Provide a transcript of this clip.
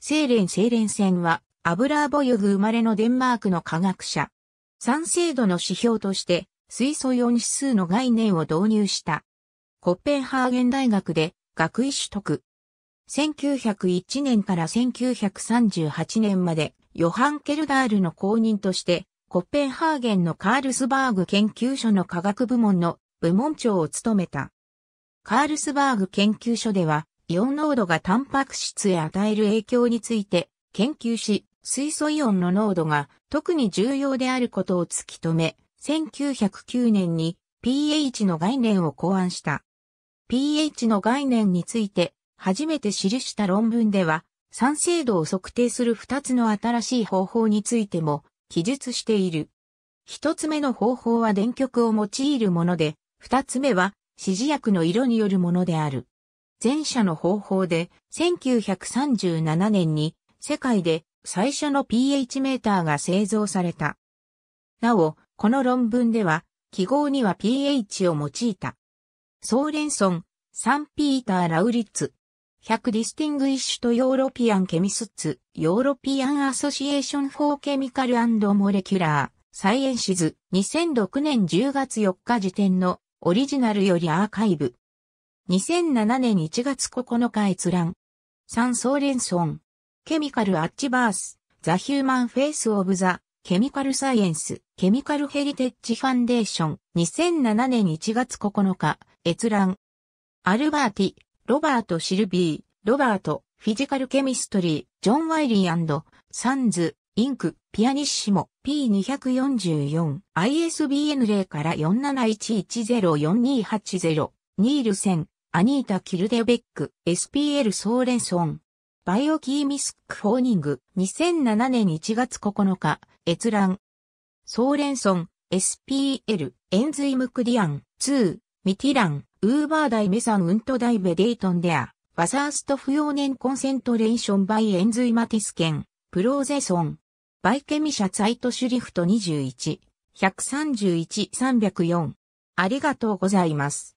セーレン・セーレンセンは、アブラーボヨグ生まれのデンマークの科学者。酸性度の指標として、水素イ指数の概念を導入した。コッペンハーゲン大学で学位取得。1901年から1938年まで、ヨハン・ケルダールの公認として、コッペンハーゲンのカールスバーグ研究所の科学部門の部門長を務めた。カールスバーグ研究所では、イオン濃度がタンパク質へ与える影響について研究し、水素イオンの濃度が特に重要であることを突き止め、1909年に pH の概念を考案した。pH の概念について初めて記した論文では、酸性度を測定する2つの新しい方法についても記述している。1つ目の方法は電極を用いるもので、2つ目は指示薬の色によるものである。前者の方法で1937年に世界で最初の pH メーターが製造された。なお、この論文では記号には pH を用いた。ソーレンソン、サンピーター・ラウリッツ、100ディスティングイッシュとヨーロピアン・ケミスッツ、ヨーロピアン・アソシエーション・フォー・ケミカル・モレキュラー、サイエンシズ、2006年10月4日時点のオリジナルよりアーカイブ。2007年1月9日閲覧。サン・ソーレンソン。ケミカル・アッチバース。ザ・ヒューマン・フェイス・オブ・ザ・ケミカル・サイエンス。ケミカル・ヘリテッジ・ファンデーション。2007年1月9日閲覧。アルバーティ、ロバート・シルビー、ロバート、フィジカル・ケミストリー、ジョン・ワイリーサンズ、インク、ピアニッシモ、P244、ISBN 0から4711104280、ニールセン、アニータ・キルデベック、SPL ソーレンソン。バイオキーミスック・フォーニング、2007年1月9日、閲覧。ソーレンソン、SPL、エンズイムクリアン、2、ミティラン、ウーバーダイメサンウントダイベデイトンデア、バサースト不要年コンセントレーションバイエンズイマティスケン、プローゼソン、バイケミシャツイトシュリフト21、131-304。ありがとうございます。